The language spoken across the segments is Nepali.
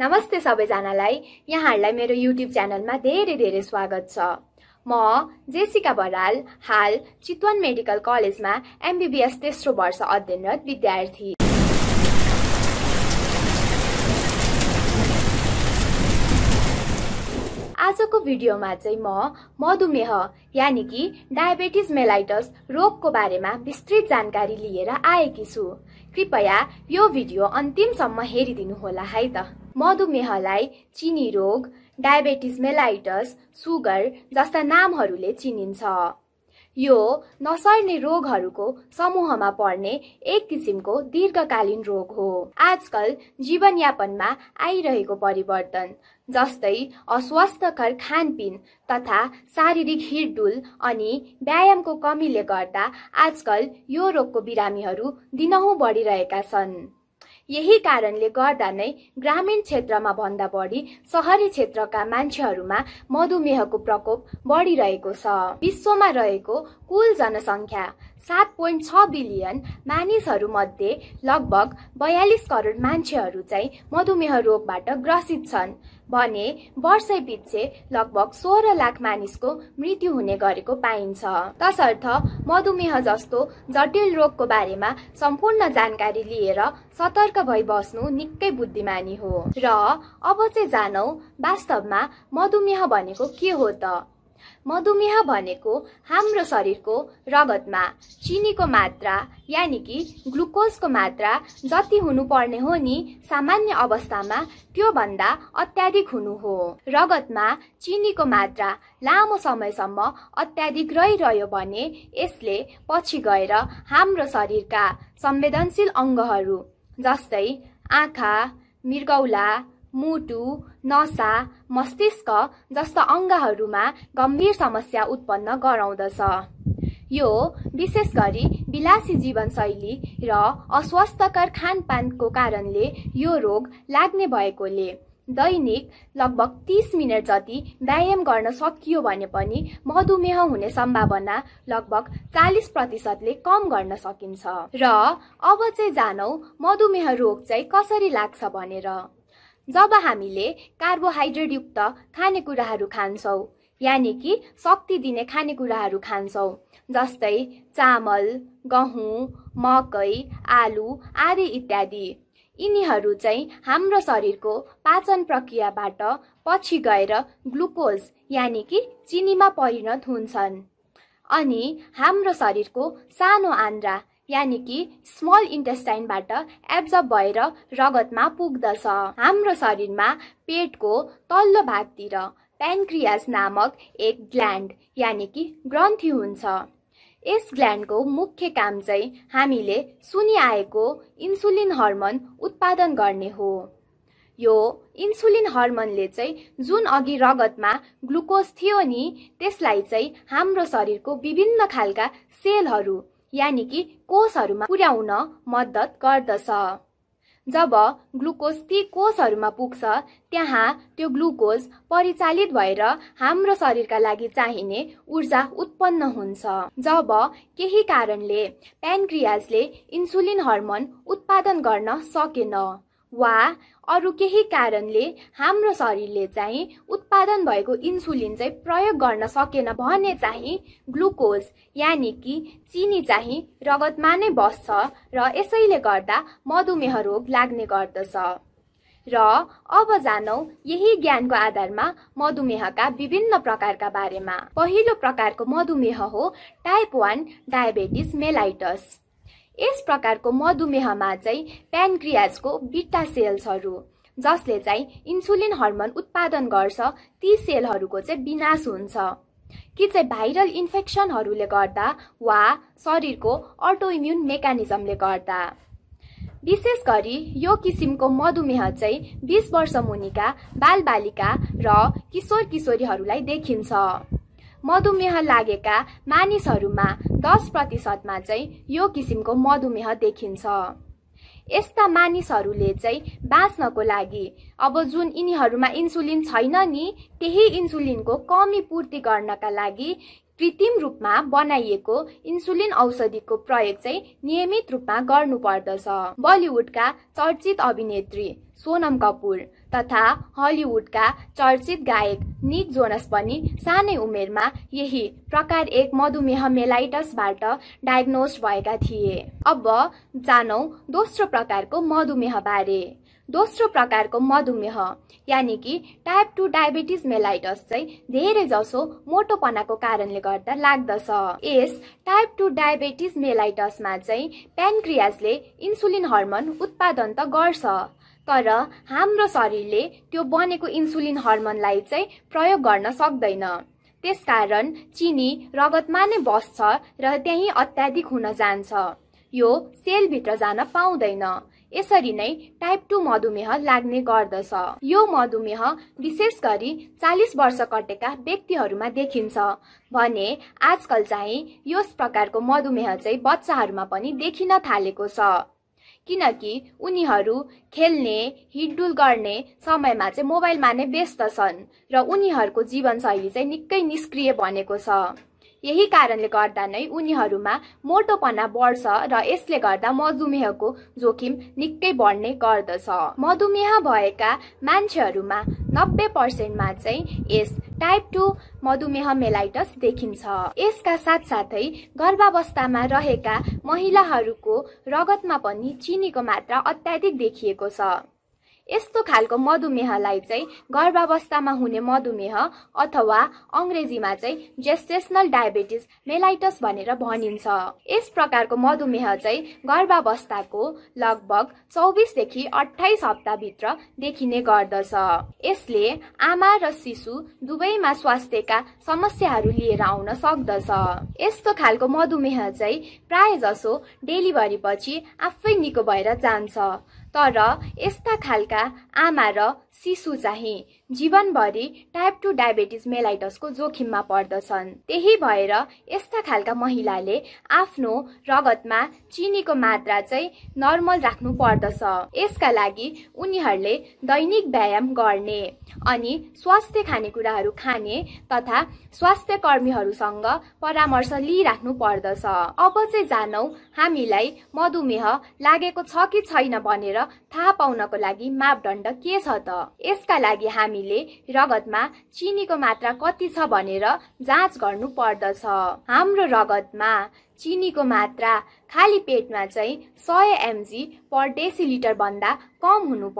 नमस्ते सबैजनालाई यहाँहरूलाई मेरो युट्युब च्यानलमा धेरै धेरै स्वागत छ म जेसिका बराल हाल चितवन मेडिकल कलेजमा एमबिबिएस तेस्रो वर्ष अध्ययनरत विद्यार्थी आजको भिडियोमा चाहिँ म मधुमेह यानि कि डायबेटिस मेलाइटस रोगको बारेमा विस्तृत जानकारी लिएर आएकी छु कृपया यो भिडियो अन्तिमसम्म हेरिदिनुहोला है त मधुमेहलाई चिनी रोग डायबेटिस मेलाइटस सुगर जस्ता नामहरूले चिनिन्छ यो नसर्ने रोगहरूको समूहमा पर्ने एक किसिमको दीर्घकालीन रोग हो आजकल जीवनयापनमा आइरहेको परिवर्तन जस्तै अस्वस्थकर खानपिन तथा शारीरिक हिडडुल अनि व्यायामको कमीले गर्दा आजकल यो रोगको बिरामीहरू दिनहुँ बढिरहेका छन् यही कारणले गर्दा नै ग्रामीण क्षेत्रमा भन्दा बढी सहरी क्षेत्रका मान्छेहरूमा मधुमेहको प्रकोप बढिरहेको छ विश्वमा रहेको कुल जनसङ्ख्या सात पोइन्ट छ बिलियन मानिसहरूमध्ये लगभग बयालिस करोड मान्छेहरू चाहिँ मधुमेह रोगबाट ग्रसित छन् भने वर्षैपिच्छे लगभग सोह्र लाख मानिसको मृत्यु हुने गरेको पाइन्छ तसर्थ मधुमेह जस्तो जटिल रोगको बारेमा सम्पूर्ण जानकारी लिएर सतर्क भई बस्नु निकै बुद्धिमानी हो र अब चाहिँ जानौ वास्तवमा मधुमेह भनेको के हो त मधुमेह भनेको हाम्रो शरीरको रगतमा चिनीको मात्रा यानि कि ग्लुकोजको मात्रा जति हुनुपर्ने हो नि सामान्य अवस्थामा त्योभन्दा अत्याधिक हुनु हो रगतमा चिनीको मात्रा लामो समयसम्म अत्याधिक रहिरह्यो भने यसले पछि गएर हाम्रो शरीरका संवेदनशील अङ्गहरू जस्तै आँखा मृगौला मुटु नसा मस्तिष्क जस्ता अङ्गहरूमा गम्भीर समस्या उत्पन्न गराउँदछ यो विशेष गरी विलासी जीवनशैली र अस्वस्थकर खानपानको कारणले यो रोग लाग्ने भएकोले दैनिक लगभग तिस मिनट जति व्यायाम गर्न सकियो भने पनि मधुमेह हुने सम्भावना लगभग चालिस प्रतिशतले कम गर्न सकिन्छ र अब चाहिँ जानौ मधुमेह रोग चाहिँ कसरी लाग्छ भनेर जब हामीले कार्बोहाइड्रेटयुक्त खानेकुराहरू खान्छौँ यानि कि शक्ति दिने खानेकुराहरू खान्छौँ जस्तै चामल गहुँ मकै आलु आदि इत्यादि यिनीहरू चाहिँ हाम्रो शरीरको पाचन प्रक्रियाबाट पछि गएर ग्लुकोज यानि कि चिनीमा परिणत हुन्छन् अनि हाम्रो शरीरको सानो आन्द्रा यानि कि स्मल इन्टेस्टाइनबाट एब्जर्ब भएर रगतमा पुग्दछ हाम्रो शरीरमा पेटको तल्लो भागतिर प्यान्क्रियास नामक एक ग्ल्यान्ड यानि कि ग्रन्थी हुन्छ यस ग्ल्यान्डको मुख्य काम चाहिँ हामीले सुनिआएको इन्सुलिन हर्मोन उत्पादन गर्ने हो यो इन्सुलिन हर्मोनले चाहिँ जुन अघि रगतमा ग्लुकोज थियो नि त्यसलाई चाहिँ हाम्रो शरीरको विभिन्न खालका सेलहरू यानि कि कोषहरूमा पुर्याउन मद्दत गर्दछ जब ग्लुकोज ती कोषहरूमा पुग्छ त्यहाँ त्यो ग्लुकोज परिचालित भएर हाम्रो शरीरका लागि चाहिने ऊर्जा उत्पन्न हुन्छ जब केही कारणले प्यानक्रियाजले इन्सुलिन हर्मोन उत्पादन गर्न सकेन वा अरू केही कारणले हाम्रो शरीरले चाहिँ उत्पादन भएको इन्सुलिन चाहिँ प्रयोग गर्न सकेन भने चाहिँ ग्लुकोज यानि कि चिनी चाहिँ रगतमा नै बस्छ र यसैले गर्दा मधुमेह रोग लाग्ने गर्दछ र अब जानौ यही ज्ञानको आधारमा मधुमेहका विभिन्न प्रकारका बारेमा पहिलो प्रकारको मधुमेह हो टाइप वान डायबेटिस मेलाइटस यस प्रकारको मधुमेहमा चाहिँ प्यानक्रियाजको बिट्टा सेल्सहरू जसले चाहिँ इन्सुलिन हर्मोन उत्पादन गर्छ ती सेलहरूको चाहिँ विनाश हुन्छ कि चाहिँ भाइरल इन्फेक्सनहरूले गर्दा वा शरीरको अटोइम्युन मेकानिजमले गर्दा विशेष गरी यो किसिमको मधुमेह चाहिँ बिस वर्ष मुनिका बालबालिका र किशोर किशोरीहरूलाई देखिन्छ मधुमेह लागेका मानिसहरूमा दस प्रतिशतमा चाहिँ यो किसिमको मधुमेह देखिन्छ यस्ता मानिसहरूले चाहिँ बाँच्नको लागि अब जुन यिनीहरूमा इन्सुलिन छैन नि त्यही इन्सुलिनको कमी पूर्ति गर्नका लागि कृत्रिम रूपमा बनाइएको इन्सुलिन औषधिको प्रयोग चाहिँ नियमित रूपमा गर्नुपर्दछ बलिउडका चर्चित अभिनेत्री सोनम कपुर तथा हलिउडका चर्चित गायक निक जोनस पनि सानै उमेरमा यही प्रकार एक मधुमेह मेलाइटसबाट डायग्नोज भएका थिए अब जानौ दोस्रो प्रकारको मधुमेह बारे दोस्रो प्रकारको मधुमेह यानि कि टाइप टू डायबिटिज मेलाइटस चाहिँ धेरैजसो मोटोपनाको कारणले गर्दा लाग्दछ यस टाइप टू डायबिटिज मेलाइटसमा चाहिँ प्यानक्रियाजले इन्सुलिन हर्मोन उत्पादन त गर्छ तर हाम्रो शरीरले त्यो बनेको इन्सुलिन हर्मोनलाई चाहिँ प्रयोग गर्न सक्दैन त्यसकारण चिनी रगतमा नै बस्छ र त्यहीँ अत्याधिक हुन जान्छ यो सेलभित्र जान पाउँदैन यसरी नै टाइप टू मधुमेह लाग्ने गर्दछ यो मधुमेह विशेष गरी चालिस वर्ष कटेका व्यक्तिहरूमा देखिन्छ भने आजकल चाहिँ यस प्रकारको मधुमेह चाहिँ बच्चाहरूमा पनि देखिन थालेको छ किनकि उनीहरू खेल्ने हिडडुल गर्ने समयमा चाहिँ मोबाइलमा नै व्यस्त छन् र उनीहरूको जीवनशैली चाहिँ निकै निष्क्रिय बनेको छ यही कारणले गर्दा नै उनीहरूमा मोटोपना बढ्छ र यसले गर्दा मधुमेहको जोखिम निकै बढ्ने गर्दछ मधुमेह भएका मान्छेहरूमा नब्बे पर्सेन्टमा चाहिँ यस टाइप टू मधुमेह मेलाइटस देखिन्छ यसका साथसाथै गर्भावस्थामा रहेका महिलाहरूको रगतमा पनि चिनीको मात्रा अत्याधिक देखिएको छ यस्तो खालको मधुमेहलाई चाहिँ गर्भावस्थामा हुने मधुमेह अथवा अङ्ग्रेजीमा चाहिँ जेस्टेसनल डायबिटिस मेलाइटस भनेर भनिन्छ यस प्रकारको मधुमेह चाहिँ गर्भावस्थाको लगभग चौबिसदेखि अठाइस हप्ताभित्र देखिने गर्दछ यसले आमा र शिशु दुवैमा स्वास्थ्यका समस्याहरू लिएर आउन सक्दछ यस्तो खालको मधुमेह चाहिँ प्राय जसो डेलिभरी पछि आफै निको भएर जान्छ तर यस्ता खालका आमा र शिशु चाहिँ जीवनभरि टाइप टू डायबेटिज मेलाइटसको जोखिममा पर्दछन् त्यही भएर यस्ता खालका महिलाले आफ्नो रगतमा चिनीको मात्रा चाहिँ नर्मल राख्नु पर्दछ यसका लागि उनीहरूले दैनिक व्यायाम गर्ने अनि स्वास्थ्य खानेकुराहरू खाने तथा स्वास्थ्य कर्मीहरूसँग परामर्श लिइराख्नु पर्दछ अब चाहिँ जानौ हामीलाई मधुमेह लागेको छ कि छैन भनेर थाहा पाउनको लागि मापदण्ड के छ त यसका लागि हामीले रगतमा चिनीको मात्रा कति छ भनेर जाँच गर्नु पर्दछ हाम्रो रगतमा चिनीको मात्रा खाली पेटमा चाहिँ सय एमजी पर डेसिलिटर भन्दा कम हुनु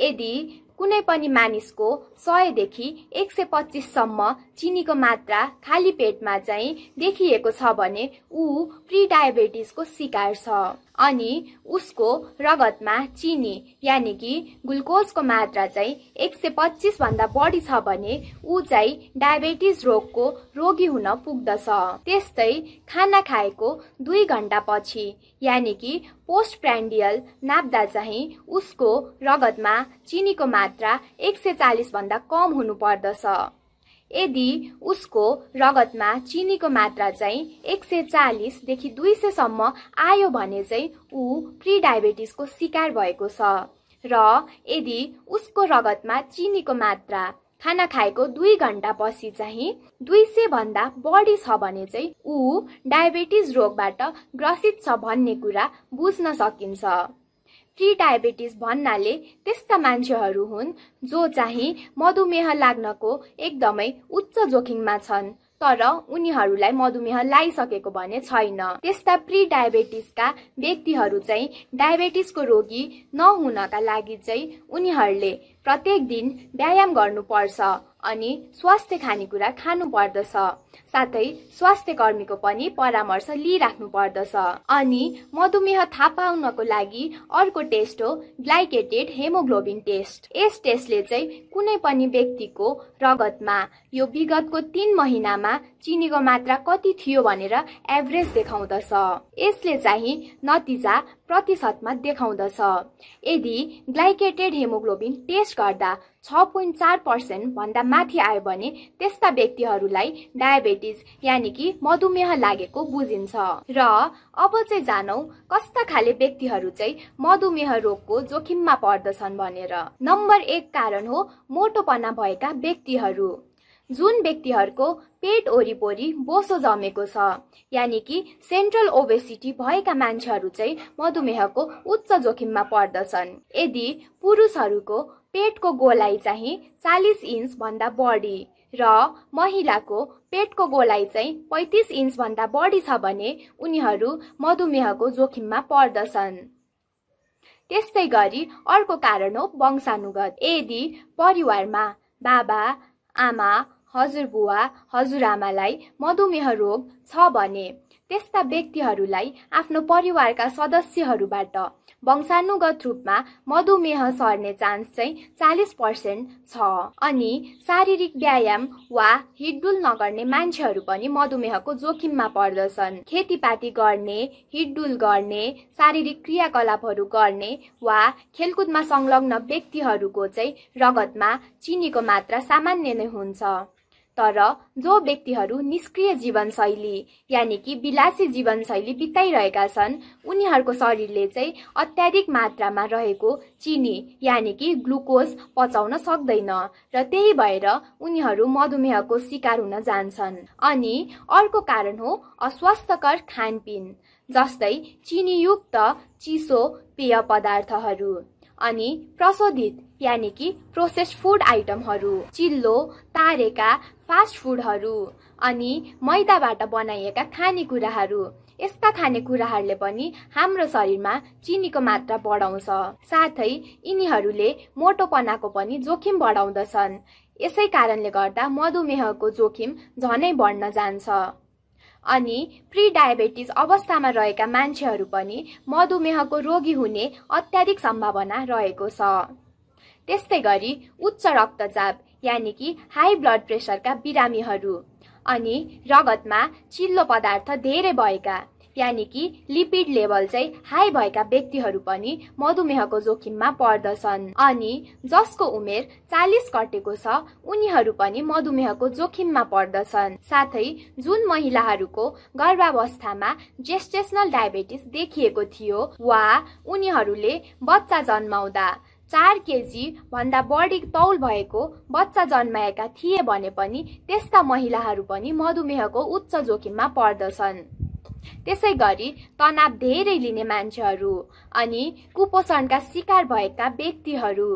यदि कुनै पनि मानिसको सयदेखि एक सय पच्चिससम्म चिनीको मात्रा खाली पेटमा चाहिँ देखिएको छ भने ऊ प्रिडायबेटिसको शिकार छ अनि उसको रगतमा चिनी यानि कि ग्लुकोजको मात्रा चाहिँ एक सय पच्चिसभन्दा बढी छ भने ऊ चाहिँ डायबेटिस रोगको रोगी हुन पुग्दछ त्यस्तै खाना खाएको दुई घन्टापछि यानि कि पोस्ट प्रान्डियल नाप्दा चाहिँ उसको रगतमा चिनीको मात्रा मात्रा एक सय चालिसभन्दा कम हुनुपर्दछ यदि उसको रगतमा चिनीको मात्रा चाहिँ एक सय चालिसदेखि दुई सयसम्म आयो भने चाहिँ ऊ प्रिडायबेटिसको शिकार भएको छ र यदि उसको रगतमा चिनीको मात्रा खाना खाएको दुई पछि चाहिँ दुई भन्दा बढी छ भने चाहिँ ऊ डायबेटिज रोगबाट ग्रसित छ भन्ने कुरा बुझ्न सकिन्छ प्री डायबिटिज भन्नाले त्यस्ता मान्छेहरू हुन् जो चाहिँ मधुमेह लाग्नको एकदमै उच्च जोखिममा छन् तर उनीहरूलाई मधुमेह लागिसकेको भने छैन त्यस्ता प्री डायबेटिसका व्यक्तिहरू चाहिँ डायबेटिसको रोगी नहुनका लागि चाहिँ उनीहरूले प्रत्येक दिन व्यायाम गर्नुपर्छ अनि स्वास्थ्य खानेकुरा खानु पर्दछ साथै स्वास्थ्य कर्मीको पनि परामर्श लिइराख्नु पर्दछ अनि मधुमेह थाहा पाउनको लागि अर्को टेस्ट हो ग्लाइकेटेड हेमोग्लोबिन टेस्ट यस टेस्टले चाहिँ कुनै पनि व्यक्तिको रगतमा यो विगतको तीन महिनामा चिनीको मात्रा कति थियो भनेर एभरेज देखाउँदछ यसले चाहिँ नतिजा प्रतिशतमा देखाउँदछ यदि ग्लाइकेटेड हेमोग्लोबिन टेस्ट गर्दा छ पोइन्ट चार पर्सेन्टभन्दा माथि आयो भने त्यस्ता व्यक्तिहरूलाई डायबेटिज यानि कि मधुमेह लागेको बुझिन्छ र अब चाहिँ जानौ कस्ता खाले व्यक्तिहरू चाहिँ मधुमेह रोगको जोखिममा पर्दछन् भनेर नम्बर एक कारण हो मोटोपना भएका व्यक्तिहरू जुन व्यक्तिहरूको पेट वरिपरि बोसो जमेको छ यानि कि सेन्ट्रल ओबेसिटी भएका मान्छेहरू चाहिँ मधुमेहको उच्च जोखिममा पर्दछन् यदि पुरुषहरूको पेटको गोलाइ चाहिँ चालिस इन्च भन्दा बढी र महिलाको पेटको गोलाइ चाहिँ पैँतिस इन्च भन्दा बढी छ भने उनीहरू मधुमेहको जोखिममा पर्दछन् त्यस्तै गरी अर्को कारण हो वंशानुगत यदि परिवारमा बाबा आमा हजुरबुवा हजुरआमालाई मधुमेह रोग छ भने त्यस्ता व्यक्तिहरूलाई आफ्नो परिवारका सदस्यहरूबाट वंशानुगत रूपमा मधुमेह सर्ने चान्स चाहिँ चालिस पर्सेन्ट छ अनि शारीरिक व्यायाम वा हिडडुल नगर्ने मान्छेहरू पनि मधुमेहको जोखिममा पर्दछन् खेतीपाती गर्ने हिडडुल गर्ने शारीरिक क्रियाकलापहरू गर्ने वा खेलकुदमा संलग्न व्यक्तिहरूको चाहिँ रगतमा चिनीको मात्रा सामान्य नै हुन्छ तर जो व्यक्तिहरू निष्क्रिय जीवनशैली यानि कि विलासी जीवनशैली बिताइरहेका छन् उनीहरूको शरीरले चाहिँ अत्याधिक मात्रामा रहेको चिनी यानि कि ग्लुकोज पचाउन सक्दैन र त्यही भएर उनीहरू मधुमेहको शिकार हुन जान्छन् अनि अर्को कारण हो अस्वास्थ्यकर खानपिन जस्तै चिनीयुक्त चिसो पेय पदार्थहरू अनि प्रशोधित यानि कि प्रोसेस्ड फुड आइटमहरू चिल्लो तारेका फास्ट फुडहरू अनि मैदाबाट बनाइएका खानेकुराहरू यस्ता खानेकुराहरूले पनि हाम्रो शरीरमा चिनीको मात्रा बढाउँछ साथै यिनीहरूले मोटोपनाको पनि जोखिम बढाउँदछन् यसै कारणले गर्दा मधुमेहको जोखिम झनै बढ्न जान्छ अनि डायबेटिज अवस्थामा रहेका मान्छेहरू पनि मधुमेहको रोगी हुने अत्याधिक सम्भावना रहेको छ त्यस्तै गरी उच्च रक्तचाप यानि कि हाई ब्लड प्रेसरका बिरामीहरू अनि रगतमा चिल्लो पदार्थ धेरै भएका यानि कि लिपिड लेभल चाहिँ हाई भएका व्यक्तिहरू पनि मधुमेहको जोखिममा पर्दछन् अनि जसको उमेर चालिस कटेको छ उनीहरू पनि मधुमेहको जोखिममा पर्दछन् साथै जुन महिलाहरूको गर्भावस्थामा जेस्टेसनल डायबेटिस देखिएको थियो वा उनीहरूले बच्चा जन्माउँदा चार केजी भन्दा बढी तौल भएको बच्चा जन्माएका थिए भने पनि त्यस्ता महिलाहरू पनि मधुमेहको उच्च जोखिममा पर्दछन् त्यसै गरी तनाव धेरै लिने मान्छेहरू अनि कुपोषणका शिकार भएका व्यक्तिहरू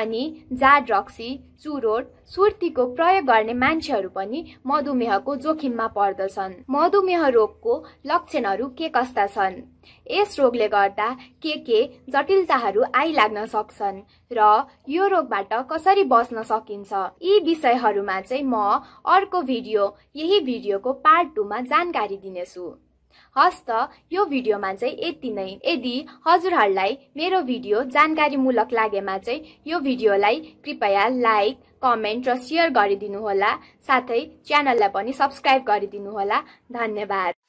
अनि जाड रक्सी चुरोट सुर्तीको प्रयोग गर्ने मान्छेहरू पनि मधुमेहको जोखिममा पर्दछन् मधुमेह रोगको लक्षणहरू के कस्ता छन् यस रोगले गर्दा के के जटिलताहरू आइलाग्न सक्छन् र यो रोगबाट कसरी बस्न सकिन्छ यी विषयहरूमा चाहिँ म अर्को भिडियो यही भिडियोको पार्ट टूमा जानकारी दिनेछु हस् त यो भिडियोमा चाहिँ यति नै यदि हजुरहरूलाई मेरो भिडियो जानकारीमूलक लागेमा चाहिँ यो भिडियोलाई कृपया लाइक कमेन्ट र सेयर गरिदिनुहोला साथै च्यानललाई पनि सब्सक्राइब गरिदिनुहोला धन्यवाद